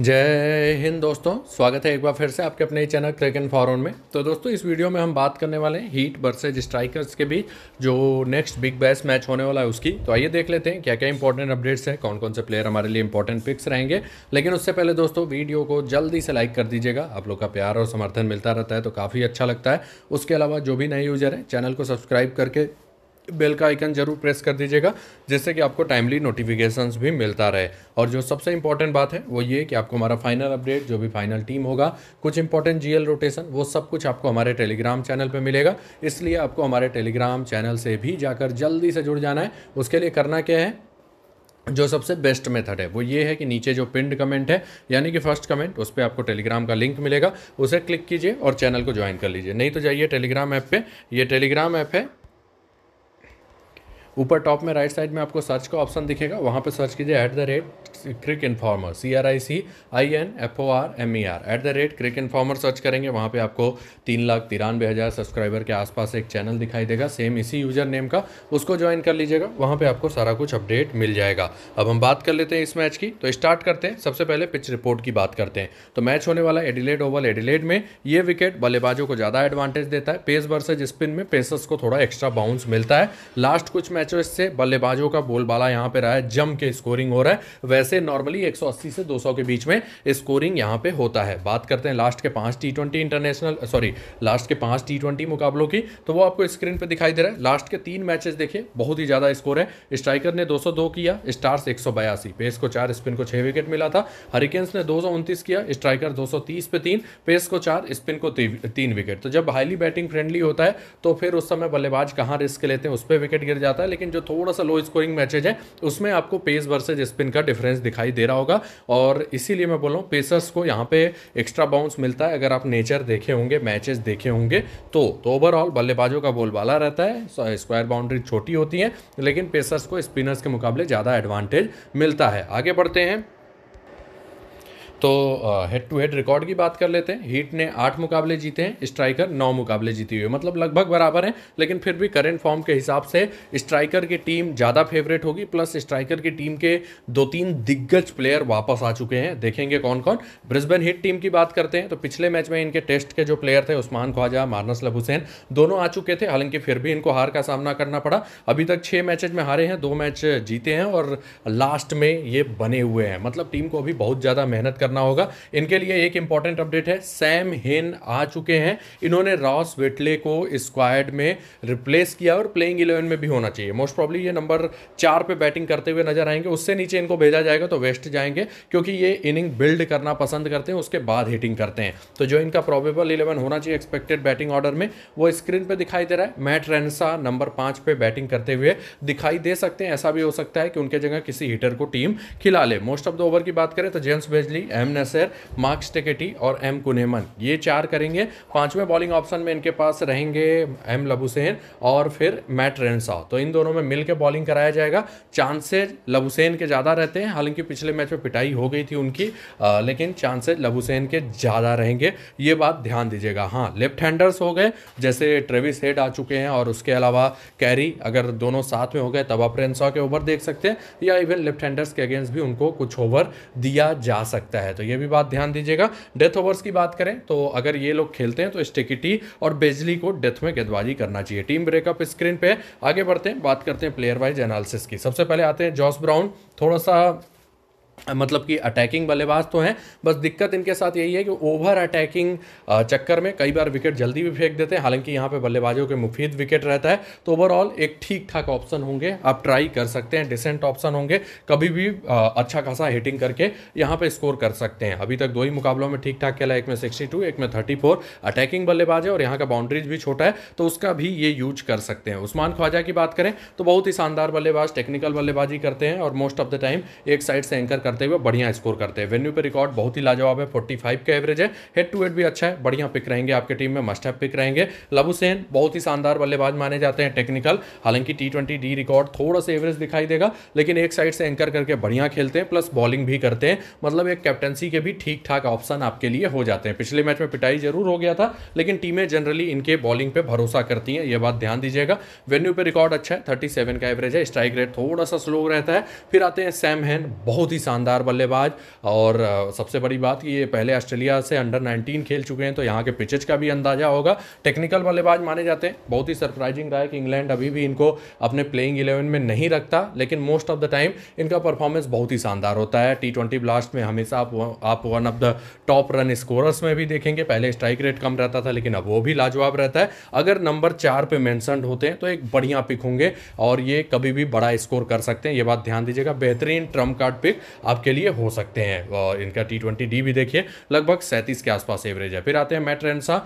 जय हिंद दोस्तों स्वागत है एक बार फिर से आपके अपने चैनल क्रिक एंड फॉरन में तो दोस्तों इस वीडियो में हम बात करने वाले हैं हीट वर्सेज स्ट्राइकर्स के बीच जो नेक्स्ट बिग बैस मैच होने वाला है उसकी तो आइए देख लेते हैं क्या क्या इंपॉर्टेंट अपडेट्स हैं कौन कौन से प्लेयर हमारे लिए इंपॉर्टेंट पिक्स रहेंगे लेकिन उससे पहले दोस्तों वीडियो को जल्दी से लाइक कर दीजिएगा आप लोग का प्यार और समर्थन मिलता रहता है तो काफ़ी अच्छा लगता है उसके अलावा जो भी नए यूजर हैं चैनल को सब्सक्राइब करके बेल का आइकन जरूर प्रेस कर दीजिएगा जिससे कि आपको टाइमली नोटिफिकेशंस भी मिलता रहे और जो सबसे इंपॉर्टेंट बात है वो ये कि आपको हमारा फाइनल अपडेट जो भी फाइनल टीम होगा कुछ इंपॉर्टेंट जीएल रोटेशन वो सब कुछ आपको हमारे टेलीग्राम चैनल पर मिलेगा इसलिए आपको हमारे टेलीग्राम चैनल से भी जाकर जल्दी से जुड़ जाना है उसके लिए करना क्या है जो सबसे बेस्ट मेथड है वो ये है कि नीचे जो पिंड कमेंट है यानी कि फर्स्ट कमेंट उस पर आपको टेलीग्राम का लिंक मिलेगा उसे क्लिक कीजिए और चैनल को ज्वाइन कर लीजिए नहीं तो जाइए टेलीग्राम ऐप पे ये टेलीग्राम ऐप है ऊपर टॉप में राइट साइड में आपको सर्च का ऑप्शन दिखेगा वहाँ पे सर्च कीजिए at the rate cric informer C R I C I N F O R M E R at the rate cric informer search करेंगे वहाँ पे आपको तीन लाख तिरानवे हज़ार सब्सक्राइबर के आसपास एक चैनल दिखाई देगा सेम इसी यूज़र नेम का उसको ज्वाइन कर लीजिएगा वहाँ पर आपको सारा कुछ अपडेट मिल जाएगा अब हम बात कर लेते हैं इस मैच की तो स्टार्ट करते हैं सबसे पहले पिच रिपोर्ट की बात करते हैं तो मैच होने वाला एडिलेड ओवल एडिलेड में ये विकेट बल्लेबाजों को ज़्यादा एडवांटेज देता है पेस वर्सेज स्पिन में पेसर्स को थोड़ा एक्स्ट्रा बाउंस मिलता है लास्ट कुछ मैच मैचों से बल्लेबाजों का बोलबाला यहाँ पे रहा है जम के स्कोरिंग हो रहा है वैसे नॉर्मली 180 से 200 के बीच में स्कोरिंग यहाँ पे होता है बात करते हैं लास्ट के पांच T twenty international sorry last के पांच टी ट्वेंटी मुकाबलों की तो वो आपको स्क्रीन पर दिखाई दे रहा है लास्ट के तीन मैचेस देखिए बहुत ही ज़्यादा स्कोर है स्ट्राइकर ने दो किया स्टार्स एक पेस को चार स्पिन को छः विकेट मिला था हरिकेन्स ने दो किया स्ट्राइकर दो पे तीन पेस को चार स्पिन को तीन विकेट तो जब हाईली बैटिंग फ्रेंडली होता है तो फिर उस समय बल्लेबाज कहाँ रिस्क लेते हैं उस पर विकेट गिर जाता है लेकिन जो थोड़ा सा लो स्कोरिंग मैचेज है उसमें आपको पेस वर्सेज स्पिन का डिफरेंस दिखाई दे रहा होगा और इसीलिए मैं बोल रहा हूँ पेसर्स को यहाँ पे एक्स्ट्रा बाउंस मिलता है अगर आप नेचर देखे होंगे मैचेस देखे होंगे तो ओवरऑल तो बल्लेबाजों का बोलबाला रहता है स्क्वायर बाउंड्री छोटी होती है लेकिन पेसर्स को स्पिनर्स के मुकाबले ज़्यादा एडवांटेज मिलता है आगे बढ़ते हैं तो हेड टू हेड रिकॉर्ड की बात कर लेते हैं हीट ने आठ मुकाबले जीते हैं स्ट्राइकर नौ मुकाबले जीती हुई मतलब लगभग बराबर हैं लेकिन फिर भी करेंट फॉर्म के हिसाब से स्ट्राइकर की टीम ज़्यादा फेवरेट होगी प्लस स्ट्राइकर की टीम के दो तीन दिग्गज प्लेयर वापस आ चुके हैं देखेंगे कौन कौन ब्रिस्बेन हिट टीम की बात करते हैं तो पिछले मैच में इनके टेस्ट के जो प्लेयर थे उस्मान ख्वाजा मारनस लब हुसैन दोनों आ चुके थे हालांकि फिर भी इनको हार का सामना करना पड़ा अभी तक छः मैचेज में हारे हैं दो मैच जीते हैं और लास्ट में ये बने हुए हैं मतलब टीम को अभी बहुत ज़्यादा मेहनत करना करना होगा इनके लिए एक इंपॉर्टेंट अपडेट है सैम हिन आ चुके हैं इन्होंने रॉस वेटले को स्क्वाड में रिप्लेस किया और प्लेइंग इलेवन में भी होना चाहिए मोस्ट प्रॉब्ली ये नंबर चार पे बैटिंग करते हुए नजर आएंगे उससे नीचे इनको भेजा जाएगा तो वेस्ट जाएंगे क्योंकि ये इनिंग बिल्ड करना पसंद करते हैं उसके बाद हिटिंग करते हैं तो जो इनका प्रॉबेबल इलेवन होना चाहिए एक्सपेक्टेड बैटिंग ऑर्डर में वो स्क्रीन पर दिखाई दे रहा है मैट रेनसा नंबर पांच पे बैटिंग करते हुए दिखाई दे सकते हैं ऐसा भी हो सकता है कि उनके जगह किसी हिटर को टीम खिला ले मोस्ट ऑफ द ओवर की बात करें तो James Bazley M Neser Mark Steketee और एम कुनेमन ये चार करेंगे पांचवें बॉलिंग ऑप्शन में इनके पास रहेंगे एम लबुसेन और फिर मैट रेनसाव तो इन दोनों में मिलकर बॉलिंग कराया जाएगा चांसेज लबुसेन के ज़्यादा रहते हैं हालांकि पिछले मैच में पिटाई हो गई थी उनकी आ, लेकिन चांसेज लबुसेन के ज़्यादा रहेंगे ये बात ध्यान दीजिएगा हाँ लेफ्ट हैंडर्स हो गए जैसे ट्रेविस हेड आ चुके हैं और उसके अलावा कैरी अगर दोनों साथ में हो गए तब आप रेनसाव के ओवर देख सकते हैं या इवन लेफ्ट हैंडर्स के अगेंस्ट भी उनको कुछ ओवर दिया जा सकता है है तो ये भी बात ध्यान दीजिएगा डेथ ओवर्स की बात करें तो अगर ये लोग खेलते हैं तो स्टेकिटी और बेजली को डेथ में गेंदबाजी करना चाहिए टीम ब्रेकअप स्क्रीन पे आगे बढ़ते हैं बात करते हैं प्लेयर वाइज एनालिसिस की सबसे पहले आते हैं जॉस ब्राउन थोड़ा सा मतलब कि अटैकिंग बल्लेबाज तो हैं बस दिक्कत इनके साथ यही है कि ओवर अटैकिंग चक्कर में कई बार विकेट जल्दी भी फेंक देते हैं हालांकि यहाँ पे बल्लेबाजों के मुफीद विकेट रहता है तो ओवरऑल एक ठीक ठाक ऑप्शन होंगे आप ट्राई कर सकते हैं डिसेंट ऑप्शन होंगे कभी भी अच्छा खासा हिटिंग करके यहाँ पर स्कोर कर सकते हैं अभी तक दो ही मुकाबलों में ठीक ठाक खेला एक में सिक्सटी टू एक में थर्टी फोर अटैकिंग बल्लेबाज है और यहाँ का बाउंड्रीज भी छोटा है तो उसका भी ये यूज कर सकते हैं उस्मान ख्वाजा की बात करें तो बहुत ही शानदार बल्लेबाज टेक्निकल बल्लेबाजी करते हैं और मोस्ट ऑफ द टाइम एक साइड से एंकर करते हुए बढ़िया स्कोर करते हैं वेन्यू पे रिकॉर्ड बहुत ही लाजवाब है फोर्टी फाइव का एवरेज है हेड टू हेड भी अच्छा है बढ़िया पिक रहेंगे आपके टीम में मस्ट हैव पिक रहेंगे लबू सेन बहुत ही शानदार बल्लेबाज माने जाते हैं टेक्निकल हालांकि टी ट्वेंटी डी रिकॉर्ड थोड़ा सा एवरेज दिखाई देगा लेकिन एक साइड से एंकर करके बढ़िया खेलते हैं प्लस बॉलिंग भी करते हैं मतलब एक कैप्टनसी के भी ठीक ठाक ऑप्शन आपके लिए हो जाते हैं पिछले मैच में पिटाई जरूर हो गया था लेकिन टीमें जनरली इनके बॉलिंग पर भरोसा करती हैं यह बात ध्यान दीजिएगा वेन्यू पर रिकॉर्ड अच्छा है थर्टी का एवरेज है स्ट्राइक रेट थोड़ा सा स्लो रहता है फिर आते हैं सैम हैन बहुत ही शानदार बल्लेबाज और सबसे बड़ी बात कि ये पहले ऑस्ट्रेलिया से अंडर 19 खेल चुके हैं तो यहाँ के पिचेज का भी अंदाजा होगा टेक्निकल बल्लेबाज माने जाते हैं बहुत ही सरप्राइजिंग रहा है कि इंग्लैंड अभी भी इनको अपने प्लेइंग इलेवन में नहीं रखता लेकिन मोस्ट ऑफ द टाइम इनका परफॉर्मेंस बहुत ही शानदार होता है टी ट्वेंटी ब्लास्ट में हमेशा आप आप one of the top run scorers में भी देखेंगे पहले स्ट्राइक रेट कम रहता था लेकिन अब वो भी लाजवाब रहता है अगर नंबर चार पे मैंसन होते हैं तो एक बढ़िया पिक होंगे और ये कभी भी बड़ा स्कोर कर सकते हैं ये बात ध्यान दीजिएगा बेहतरीन ट्रम्प कार्ड पिक आपके लिए हो सकते हैं और इनका टी ट्वेंटी डी भी देखिए लगभग सैंतीस के आसपास एवरेज है फिर आते हैं मैट रेंसा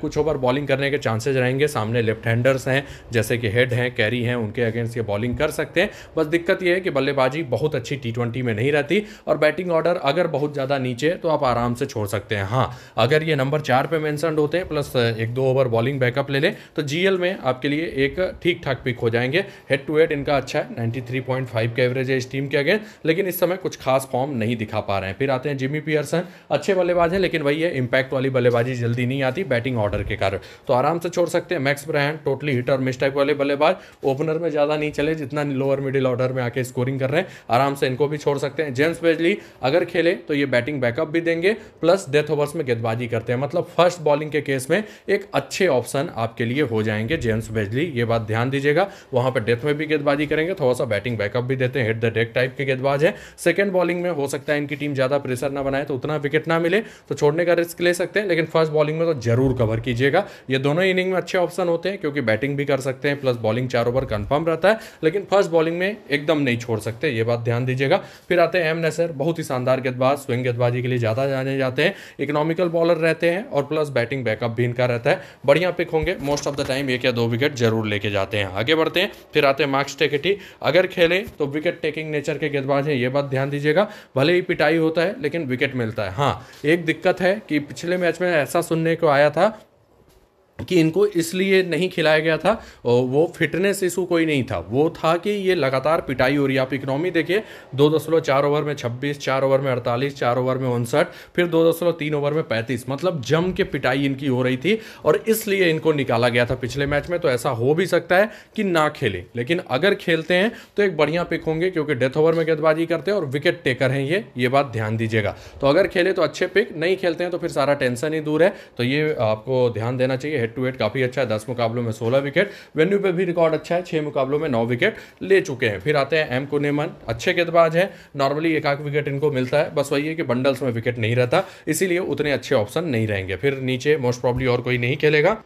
कुछ ओवर बॉलिंग करने के चांसेज रहेंगे सामने लेफ्ट हैंडर्स हैं जैसे कि हेड हैं कैरी हैं उनके अगेंस्ट ये बॉलिंग कर सकते हैं बस दिक्कत यह है कि बल्लेबाजी बहुत अच्छी टी ट्वेंटी में नहीं रहती और बैटिंग ऑर्डर अगर बहुत ज़्यादा नीचे तो आप आराम से छोड़ सकते हैं हाँ अगर ये नंबर चार पे मैंसनड होते हैं प्लस एक दो ओवर बॉलिंग बैकअप ले लें तो जी में आपके लिए एक ठीक ठाक पिक हो जाएंगे हेड टू हेड इनका अच्छा है नाइन्टी के एवरेज है इस टीम के अगेंस्ट लेकिन इस समय कुछ खास फॉर्म नहीं दिखा पा रहे हैं फिर आते हैं जिमी पियर्सन अच्छे बल्लेबाज हैं लेकिन वही है इंपैक्ट वाली बल्लेबाजी जल्दी नहीं आती बैटिंग ऑर्डर के कारण तो आराम से छोड़ सकते हैं Max Bryant totally hitter miss type वाले बल्लेबाज ओपनर में ज़्यादा नहीं चले जितना लोअर मिडिल ऑर्डर में आके स्कोरिंग कर रहे हैं आराम से इनको भी छोड़ सकते हैं जेम्स बेजली अगर खेले तो ये बैटिंग बैकअप भी देंगे प्लस डेथ ओवर्स में गेंदबाजी करते हैं मतलब फर्स्ट बॉलिंग के केस में एक अच्छे ऑप्शन आपके लिए हो जाएंगे जेम्स बेजली ये बात ध्यान दीजिएगा वहाँ पर डेथ में भी गेंदबाजी करेंगे थोड़ा सा बैटिंग बैकअप भी देते हैं हिट द डेक टाइप के गेंदबाज है सेकेंड बॉलिंग में हो सकता है इनकी टीम ज़्यादा प्रेशर ना बनाए तो उतना विकेट ना मिले तो छोड़ने का रिस्क ले सकते हैं लेकिन फर्स्ट बॉलिंग में तो जरूर कवर कीजिएगा ये दोनों इनिंग में अच्छे ऑप्शन होते हैं क्योंकि बैटिंग भी कर सकते हैं प्लस बॉलिंग चार ओवर कन्फर्म रहता है लेकिन फर्स्ट बॉलिंग में एकदम नहीं छोड़ सकते ये बात ध्यान दीजिएगा फिर आते हैं एम नसर बहुत ही शानदार गेंदबाज स्विंग गेंदबाजी के लिए ज़्यादा जाने जाते हैं इकोनॉमिकल बॉलर रहते हैं और प्लस बैटिंग बैकअप भी इनका रहता है बढ़िया पिक होंगे मोस्ट ऑफ द टाइम एक या दो विकेट जरूर लेके जाते हैं आगे बढ़ते हैं फिर आते हैं मार्क्स टेकेटी अगर खेले तो विकेट टेकिंग नेचर के गेंदबाज हैं ये बात ध्यान दीजिए लीजिएगा भले ही पिटाई होता है लेकिन विकेट मिलता है हाँ एक दिक्कत है कि पिछले मैच में ऐसा सुनने को आया था कि इनको इसलिए नहीं खिलाया गया था वो फिटनेस इशू कोई नहीं था वो था कि ये लगातार पिटाई हो रही है आप इकनॉमी देखिए दो दशमलव चार ओवर में छब्बीस चार ओवर में अड़तालीस चार ओवर में उनसठ फिर दो दशमलव तीन ओवर में पैंतीस मतलब जम के पिटाई इनकी हो रही थी और इसलिए इनको निकाला गया था पिछले मैच में तो ऐसा हो भी सकता है कि ना खेले लेकिन अगर खेलते हैं तो एक बढ़िया पिक होंगे क्योंकि डेथ ओवर में गेंदबाजी करते हैं और विकेट टेकर हैं ये ये बात ध्यान दीजिएगा तो अगर खेले तो अच्छे पिक नहीं खेलते हैं तो फिर सारा टेंशन ही दूर है तो ये आपको ध्यान देना चाहिए हेड टू हेड काफ़ी अच्छा है दस मुकाबलों में सोलह विकेट वेन्यू पे भी रिकॉर्ड अच्छा है छः मुकाबलों में नौ विकेट ले चुके हैं फिर आते हैं एम कुनेमन अच्छे गेंदबाज हैं नॉर्मली एक आख विकेट इनको मिलता है बस वही है कि बंडल्स में विकेट नहीं रहता इसीलिए उतने अच्छे ऑप्शन नहीं रहेंगे फिर नीचे मोस्ट प्रॉब्ली और कोई नहीं खेलेगा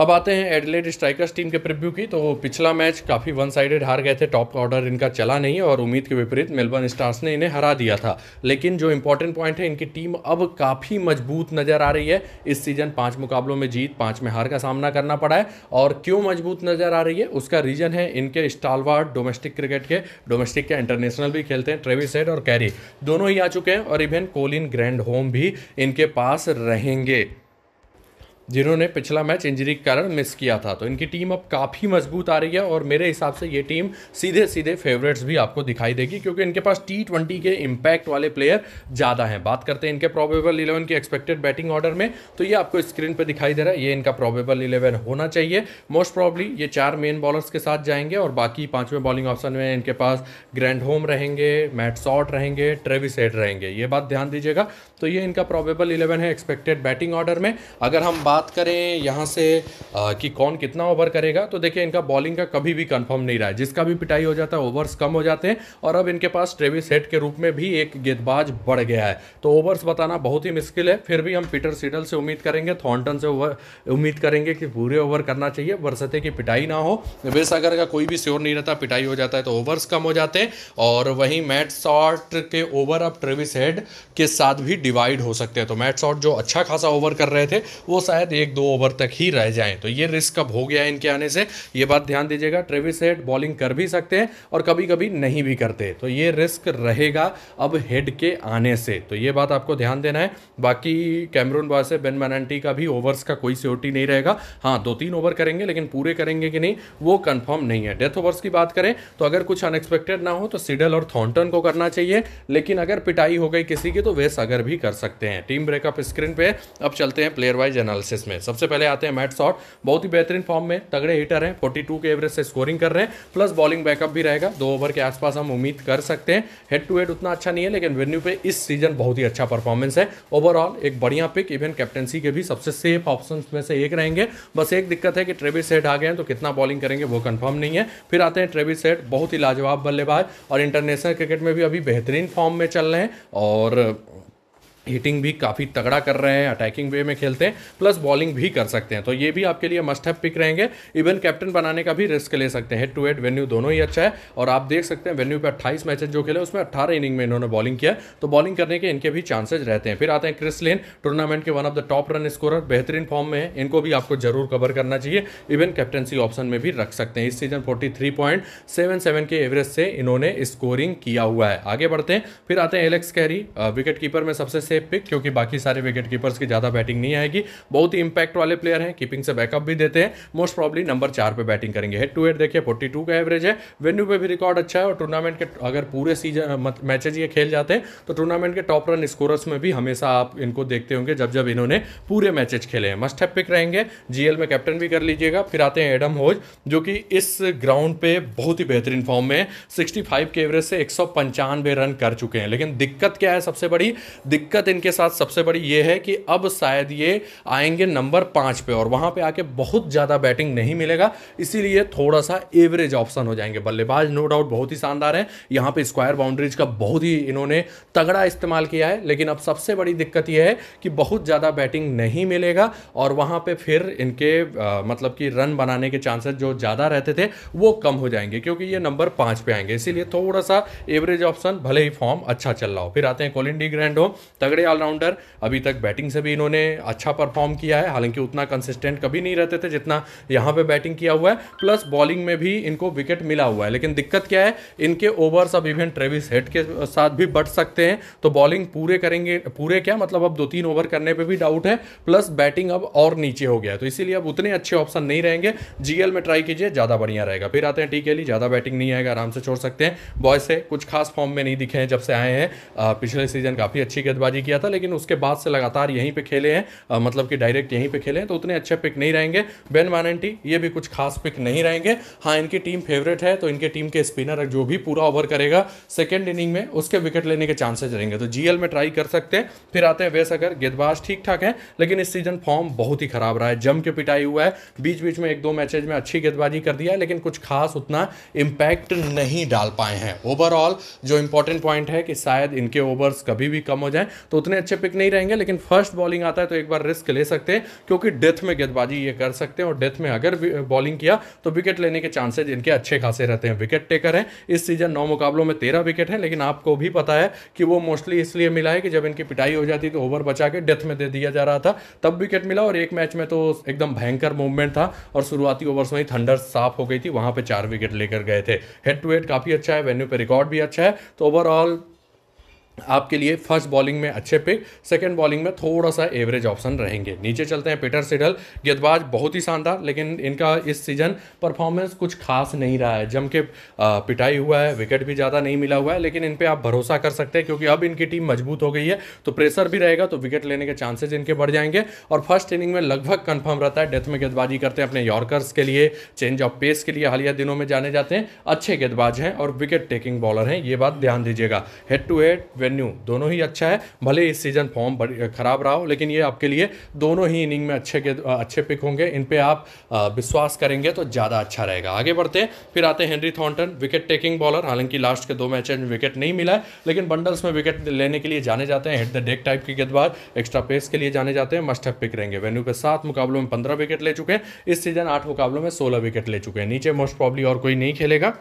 अब आते हैं एडलेट स्ट्राइकर्स टीम के प्रिव्यू की तो पिछला मैच काफ़ी वन साइडेड हार गए थे टॉप ऑर्डर इनका चला नहीं और उम्मीद के विपरीत मेलबर्न स्टार्स ने इन्हें हरा दिया था लेकिन जो इंपॉर्टेंट पॉइंट है इनकी टीम अब काफ़ी मजबूत नज़र आ रही है इस सीजन पाँच मुकाबलों में जीत पाँच में हार का सामना करना पड़ा है और क्यों मजबूत नज़र आ रही है उसका रीज़न है इनके स्टालवार डोमेस्टिक क्रिकेट के डोमेस्टिक के इंटरनेशनल भी खेलते हैं ट्रेविस हेड और कैरी दोनों ही आ चुके हैं और इवन कोलिन ग्रैंड होम भी इनके पास रहेंगे जिन्होंने पिछला मैच इंजरी के कारण मिस किया था तो इनकी टीम अब काफ़ी मजबूत आ रही है और मेरे हिसाब से ये टीम सीधे सीधे फेवरेट्स भी आपको दिखाई देगी क्योंकि इनके पास टी ट्वेंटी के इम्पैक्ट वाले प्लेयर ज़्यादा हैं बात करते हैं इनके प्रॉबेबल इलेवन की एक्सपेक्टेड बैटिंग ऑर्डर में तो ये आपको स्क्रीन पर दिखाई दे रहा है ये इनका प्रॉबेबल इलेवन होना चाहिए मोस्ट प्रॉब्ली ये चार मेन बॉलर्स के साथ जाएंगे और बाकी पाँचवें बॉलिंग ऑप्शन में इनके पास ग्रैंड होम रहेंगे मैट सॉट रहेंगे ट्रेविस हेड रहेंगे ये बात ध्यान दीजिएगा तो ये इनका प्रॉबेबल इलेवन है एक्सपेक्टेड बैटिंग ऑर्डर में अगर हम बात बात करें यहाँ से कि कौन कितना ओवर करेगा तो देखिए इनका बॉलिंग का कभी भी कंफर्म नहीं रहा है जिसका भी पिटाई हो जाता है ओवर्स कम हो जाते हैं और अब इनके पास ट्रेविस हेड के रूप में भी एक गेंदबाज बढ़ गया है तो ओवर्स बताना बहुत ही मुश्किल है फिर भी हम पीटर सीडल से उम्मीद करेंगे थॉन्टन से उम्मीद करेंगे कि पूरे ओवर करना चाहिए बरसते की पिटाई ना हो वेसागर का कोई भी श्योर नहीं रहता पिटाई हो जाता है तो ओवर्स कम हो जाते हैं और वहीं मैट शॉट के ओवर अब ट्रेविस हेड के साथ भी डिवाइड हो सकते हैं तो मैट शॉट जो अच्छा खासा ओवर कर रहे थे वो शायद शायद एक दो ओवर तक ही रह जाएं तो ये रिस्क अब हो गया इनके आने से ये बात ध्यान दीजिएगा ट्रेविस हेड बॉलिंग कर भी सकते हैं और कभी कभी नहीं भी करते तो ये रिस्क रहेगा अब हेड के आने से तो ये बात आपको ध्यान देना है बाकी कैमरून बॉय से बेन मैनटी का भी ओवर्स का कोई सियोरिटी नहीं रहेगा हाँ दो तीन ओवर करेंगे लेकिन पूरे करेंगे कि नहीं वो कन्फर्म नहीं है डेथ ओवर्स की बात करें तो अगर कुछ अनएक्सपेक्टेड ना हो तो सिडल और थॉन्टन को करना चाहिए लेकिन अगर पिटाई हो गई किसी की तो वे सगर भी कर सकते हैं टीम ब्रेकअप स्क्रीन पे अब चलते हैं प्लेयर वाइज एनालिसिस मैचेस में सबसे पहले आते हैं मैट शॉट बहुत ही बेहतरीन फॉर्म में तगड़े हिटर हैं 42 के एवरेज से स्कोरिंग कर रहे हैं प्लस बॉलिंग बैकअप भी रहेगा दो ओवर के आसपास हम उम्मीद कर सकते हैं हेड टू हेड उतना अच्छा नहीं है लेकिन वेन्यू पे इस सीजन बहुत ही अच्छा परफॉर्मेंस है ओवरऑल एक बढ़िया पिक इवन कैप्टनसी के भी सबसे सेफ ऑप्शन में से एक रहेंगे बस एक दिक्कत है कि ट्रेविस सेट आ गए हैं तो कितना बॉलिंग करेंगे वो कन्फर्म नहीं है फिर आते हैं ट्रेविस सेट बहुत ही लाजवाब बल्लेबाज और इंटरनेशनल क्रिकेट में भी अभी बेहतरीन फॉर्म में चल रहे हैं और हिटिंग भी काफ़ी तगड़ा कर रहे हैं अटैकिंग वे में खेलते हैं प्लस बॉलिंग भी कर सकते हैं तो ये भी आपके लिए मस्ट हैव पिक रहेंगे इवन कैप्टन बनाने का भी रिस्क ले सकते हैं हेड टू हेड वेन्यू दोनों ही अच्छा है और आप देख सकते हैं वेन्यू पे 28 मैचेस जो खेले उसमें 18 इनिंग में इन्होंने बॉलिंग किया तो बॉलिंग करने के इनके भी चांसेज रहते हैं फिर आते हैं क्रिस लेन टूर्नामेंट के one of the top run scorer बेहतरीन फॉर्म में है इनको भी आपको जरूर कवर करना चाहिए इवन कैप्टनसी ऑप्शन में भी रख सकते हैं इस सीजन फोर्टी के एवरेज से इन्होंने स्कोरिंग किया हुआ है आगे बढ़ते हैं फिर आते हैं एलेक्स कैरी विकेट कीपर में सबसे सेफ पिक क्योंकि बाकी सारे विकेट कीपर्स की ज़्यादा बैटिंग नहीं आएगी बहुत ही इंपैक्ट वाले प्लेयर हैं कीपिंग से बैकअप भी देते हैं मोस्ट प्रॉब्ली नंबर चार पे बैटिंग करेंगे हेड टू हेड देखिए फोर्टी का एवरेज है वेन्यू पे भी रिकॉर्ड अच्छा है और टूर्नामेंट के अगर पूरे सीजन मैचेज ये खेल जाते हैं तो टूर्नामेंट के टॉप रन स्कोरर्स में भी हमेशा आप इनको देखते होंगे जब जब इन्होंने पूरे मैचेज खेले हैं मस्ट हैप पिक रहेंगे जीएल में कैप्टन भी कर लीजिएगा फिर आते हैं एडम होज जो कि इस ग्राउंड पे बहुत ही बेहतरीन फॉर्म में सिक्सटी फाइव के एवरेज से एक रन कर चुके हैं लेकिन दिक्कत क्या है सबसे बड़ी दिक्कत दिक्कत इनके साथ सबसे बड़ी ये है कि अब शायद ये आएंगे नंबर पाँच पे और वहाँ पे आके बहुत ज़्यादा बैटिंग नहीं मिलेगा इसीलिए थोड़ा सा एवरेज ऑप्शन हो जाएंगे बल्लेबाज नो डाउट बहुत ही शानदार हैं यहाँ पे स्क्वायर बाउंड्रीज का बहुत ही इन्होंने तगड़ा इस्तेमाल किया है लेकिन अब सबसे बड़ी दिक्कत यह है कि बहुत ज़्यादा बैटिंग नहीं मिलेगा और वहाँ पर फिर इनके आ, मतलब कि रन बनाने के चांसेस जो ज़्यादा रहते थे वो कम हो जाएंगे क्योंकि ये नंबर पाँच पे आएंगे इसीलिए थोड़ा सा एवरेज ऑप्शन भले ही फॉर्म अच्छा चल रहा हो फिर आते हैं कोलिंडी ग्रैंड हो तब तगड़े ऑलराउंडर अभी तक बैटिंग से भी इन्होंने अच्छा परफॉर्म किया है हालांकि उतना कंसिस्टेंट कभी नहीं रहते थे जितना यहाँ पे बैटिंग किया हुआ है प्लस बॉलिंग में भी इनको विकेट मिला हुआ है लेकिन दिक्कत क्या है इनके ओवर्स अब इवन ट्रेविस हेड के साथ भी बढ़ सकते हैं तो बॉलिंग पूरे करेंगे पूरे क्या मतलब अब दो तीन ओवर करने पर भी डाउट है प्लस बैटिंग अब और नीचे हो गया है तो इसीलिए अब उतने अच्छे ऑप्शन नहीं रहेंगे जीएल में ट्राई कीजिए ज़्यादा बढ़िया रहेगा फिर आते हैं टी के लिए ज़्यादा बैटिंग नहीं आएगा आराम से छोड़ सकते हैं बॉयज से कुछ खास फॉर्म में नहीं दिखे हैं जब से आए हैं पिछले सीजन काफ़ी अच्छी गेंदबाजी नहीं किया था लेकिन उसके बाद से लगातार यहीं पे खेले हैं मतलब कि डायरेक्ट यहीं पे खेले हैं तो उतने अच्छे पिक नहीं रहेंगे बेन वारंटी ये भी कुछ खास पिक नहीं रहेंगे हाँ इनकी टीम फेवरेट है तो इनके टीम के स्पिनर जो भी पूरा ओवर करेगा सेकेंड इनिंग में उसके विकेट लेने के चांसेज रहेंगे तो जी में ट्राई कर सकते हैं फिर आते हैं वैस अगर गेंदबाज ठीक ठाक है लेकिन इस सीजन फॉर्म बहुत ही खराब रहा है जम के पिटाई हुआ है बीच बीच में एक दो मैचेज में अच्छी गेंदबाजी कर दिया है लेकिन कुछ खास उतना इम्पैक्ट नहीं डाल पाए हैं ओवरऑल जो इंपॉर्टेंट पॉइंट है कि शायद इनके ओवर्स कभी भी कम हो जाए तो उतने अच्छे पिक नहीं रहेंगे लेकिन फर्स्ट बॉलिंग आता है तो एक बार रिस्क ले सकते हैं क्योंकि डेथ में गेंदबाजी ये कर सकते हैं और डेथ में अगर बॉलिंग किया तो विकेट लेने के चांसेज इनके अच्छे खासे रहते हैं विकेट टेकर हैं इस सीजन नौ मुकाबलों में तेरह विकेट हैं लेकिन आपको भी पता है कि वो मोस्टली इसलिए मिला है कि जब इनकी पिटाई हो जाती तो ओवर बचा के डेथ में दे दिया जा रहा था तब विकेट मिला और एक मैच में तो एकदम भयंकर मूवमेंट था और शुरुआती ओवर्स में ही थंडर साफ हो गई थी वहाँ पर चार विकेट लेकर गए थे हेड टू हेड काफ़ी अच्छा है वेन्यू पर रिकॉर्ड भी अच्छा है तो ओवरऑल आपके लिए फर्स्ट बॉलिंग में अच्छे पिक सेकंड बॉलिंग में थोड़ा सा एवरेज ऑप्शन रहेंगे नीचे चलते हैं पीटर सिडल गेंदबाज बहुत ही शानदार लेकिन इनका इस सीजन परफॉर्मेंस कुछ खास नहीं रहा है जम के पिटाई हुआ है विकेट भी ज़्यादा नहीं मिला हुआ है लेकिन इन पर आप भरोसा कर सकते हैं क्योंकि अब इनकी टीम मजबूत हो गई है तो प्रेशर भी रहेगा तो विकेट लेने के चांसेज इनके बढ़ जाएंगे और फर्स्ट इनिंग में लगभग कन्फर्म रहता है डेथ में गेंदबाजी करते हैं अपने यॉर्कर्स के लिए चेंज ऑफ पेस के लिए हालिया दिनों में जाने जाते हैं अच्छे गेंदबाज हैं और विकेट टेकिंग बॉलर हैं ये बात ध्यान दीजिएगा हेड टू हेड वेन्यू दोनों ही अच्छा है भले इस सीजन फॉर्म खराब रहा हो लेकिन ये आपके लिए दोनों ही इनिंग में अच्छे के अच्छे पिक होंगे इन पर आप विश्वास करेंगे तो ज़्यादा अच्छा रहेगा आगे बढ़ते हैं फिर आते हैं Henry Thornton wicket taking bowler हालांकि लास्ट के दो मैच में विकेट नहीं मिला है लेकिन बंडल्स में विकेट लेने के लिए जाने जाते हैं हेट द डेक टाइप की गेंदबाज एक्स्ट्रा पेस के लिए जाने जाते हैं मस्ट पिक रहेंगे वेन्यू पे सात मुकाबलों में पंद्रह विकेट ले चुके हैं इस सीजन आठ मुकाबलों में सोलह विकेट ले चुके हैं नीचे मोस्ट प्रॉब्ली और कोई नहीं खेलेगा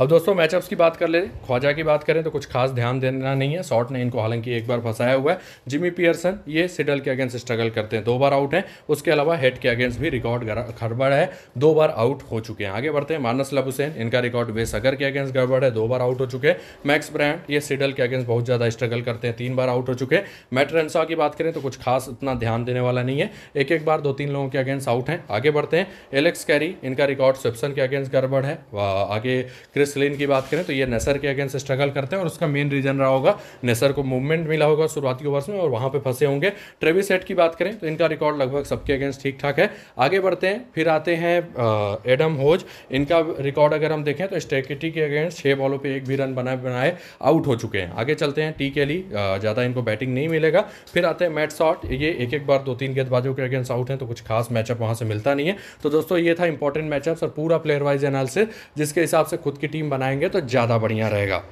अब दोस्तों मैचअप्स की बात कर ले ख्वाजा की बात करें तो कुछ खास ध्यान देना नहीं है शॉर्ट ने इनको हालांकि एक बार फंसाया हुआ है जिमी पियर्सन ये सिडल के अगेंस्ट स्ट्रगल करते हैं दो बार आउट हैं उसके अलावा हेड के अगेंस्ट भी रिकॉर्ड गड़बड़ है दो बार आउट हो चुके हैं आगे बढ़ते हैं मानस लब हुसैन इनका रिकॉर्ड वे सगर के अगेंस्ट गड़बड़ है दो बार आउट हो चुके हैं मैक्स ब्रांड ये सिडल के अगेंस्ट बहुत ज़्यादा स्ट्रगल करते हैं तीन बार आउट हो चुके हैं मैटरसा की बात करें तो कुछ खास इतना ध्यान देने वाला नहीं है एक एक बार दो तीन लोगों के अगेंस्ट आउट हैं आगे बढ़ते हैं एलेक्स कैरी इनका रिकॉर्ड स्विप्सन के अगेंस्ट गड़बड़ है आगे क्रिस सूर्य सलीन की बात करें तो ये नेसर के अगेंस्ट स्ट्रगल करते हैं और उसका मेन रीजन रहा होगा नेसर को मूवमेंट मिला होगा शुरुआती ओवर्स में और वहां पर फंसे होंगे ट्रेविस हेड की बात करें तो इनका रिकॉर्ड लगभग सबके अगेंस्ट ठीक ठाक है आगे बढ़ते हैं फिर आते हैं एडम होज इनका रिकॉर्ड अगर हम देखें तो स्टेकिटी के अगेंस्ट छह बॉलों पर एक भी रन बनाए बनाए आउट हो चुके हैं आगे चलते हैं टी के लिए ज़्यादा इनको बैटिंग नहीं मिलेगा फिर आते हैं मैट शॉट ये एक एक बार दो तीन गेंदबाजों के अगेंस्ट आउट हैं तो कुछ खास मैचअप वहां से मिलता नहीं है तो दोस्तों ये था इंपॉर्टेंट मैचअप और पूरा प्लेयर वाइज एनालिसिस जिसके हिसाब से खुद की टीम बनाएंगे तो ज़्यादा बढ़िया रहेगा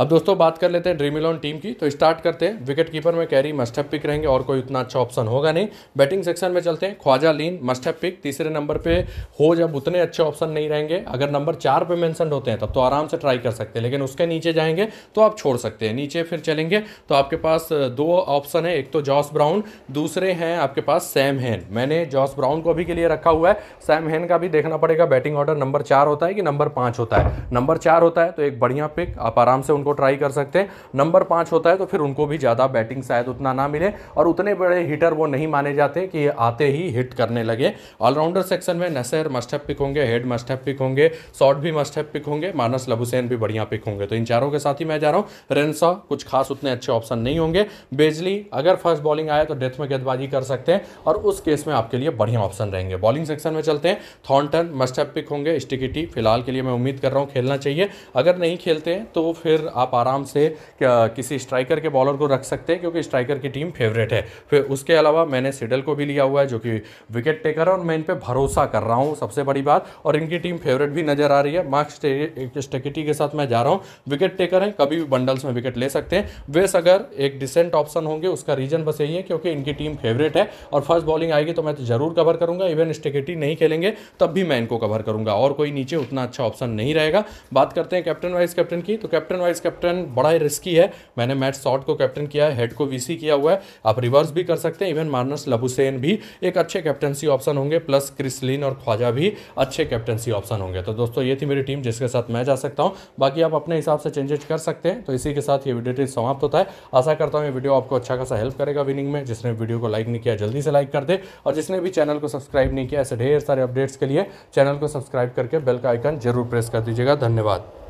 अब दोस्तों बात कर लेते हैं ड्रीम इलेवन टीम की तो स्टार्ट करते हैं विकेट कीपर में कैरी मस्टअप पिक रहेंगे और कोई उतना अच्छा ऑप्शन होगा नहीं बैटिंग सेक्शन में चलते हैं ख्वाजा लीन मस्टअप पिक तीसरे नंबर पे हो जब उतने अच्छे ऑप्शन नहीं रहेंगे अगर नंबर चार पे मैंसन होते हैं तब तो आराम से ट्राई कर सकते हैं लेकिन उसके नीचे जाएंगे तो आप छोड़ सकते हैं नीचे फिर चलेंगे तो आपके पास दो ऑप्शन है एक तो जॉस ब्राउन दूसरे हैं आपके पास सैम हैन मैंने जॉस ब्राउन को अभी के लिए रखा हुआ है सैम हैन का भी देखना पड़ेगा बैटिंग ऑर्डर नंबर चार होता है कि नंबर पाँच होता है नंबर चार होता है तो एक बढ़िया पिक आप आराम से उनको ट्राई कर सकते हैं नंबर पाँच होता है तो फिर उनको भी ज़्यादा बैटिंग शायद उतना ना मिले और उतने बड़े हिटर वो नहीं माने जाते कि आते ही हिट करने लगे ऑलराउंडर सेक्शन में नसर मस्टअप पिक होंगे हेड मस्टअप पिक होंगे शॉट भी मस्टअप पिक होंगे मानस लबुसैन भी बढ़िया पिक होंगे तो इन चारों के साथ ही मैं जा रहा हूँ रेनसा कुछ खास उतने अच्छे ऑप्शन नहीं होंगे बेजली अगर फर्स्ट बॉलिंग आए तो डेथ में गेंदबाजी कर सकते हैं और उस केस में आपके लिए बढ़िया ऑप्शन रहेंगे बॉलिंग सेक्शन में चलते हैं थॉन्टन मस्टअप पिक होंगे स्टिकिटी फिलहाल के लिए मैं उम्मीद कर रहा हूँ खेलना चाहिए अगर नहीं खेलते तो फिर आप आराम से किसी स्ट्राइकर के बॉलर को रख सकते हैं क्योंकि स्ट्राइकर की टीम फेवरेट है फिर उसके अलावा मैंने सिडल को भी लिया हुआ है जो कि विकेट टेकर है और मैं इन पर भरोसा कर रहा हूँ सबसे बड़ी बात और इनकी टीम फेवरेट भी नज़र आ रही है मार्क्स स्टेकिटी के साथ मैं जा रहा हूँ विकेट टेकर हैं कभी भी बंडल्स में विकेट ले सकते हैं वेस अगर एक डिसेंट ऑप्शन होंगे उसका रीजन बस यही है क्योंकि इनकी टीम फेवरेट है और फर्स्ट बॉलिंग आएगी तो मैं तो जरूर कवर करूंगा इवन स्टेकिटी नहीं खेलेंगे तब भी मैं इनको कवर करूंगा और कोई नीचे उतना अच्छा ऑप्शन नहीं रहेगा बात करते हैं कैप्टन वाइस कैप्टन की तो कैप्टन वाइस कैप्टन बड़ा ही रिस्की है मैंने मैट शॉर्ट को कैप्टन किया है हेड को वीसी किया हुआ है आप रिवर्स भी कर सकते हैं इवन मार्नस लबुसेन भी एक अच्छे कैप्टनसी ऑप्शन होंगे प्लस क्रिसलिन और ख्वाजा भी अच्छे कैप्टनसी ऑप्शन होंगे तो दोस्तों ये थी मेरी टीम जिसके साथ मैं जा सकता हूँ बाकी आप अपने हिसाब से चेंजेज कर सकते हैं तो इसी के साथ ये वीडियो समाप्त होता है आशा करता हूँ ये वीडियो आपको अच्छा खासा हेल्प करेगा विनिंग में जिसने वीडियो को लाइक नहीं किया जल्दी से लाइक कर दे और जिसने भी चैनल को सब्सक्राइब नहीं किया ऐसे ढेर सारे अपडेट्स के लिए चैनल को सब्सक्राइब करके बेल का आइकन जरूर प्रेस कर दीजिएगा धन्यवाद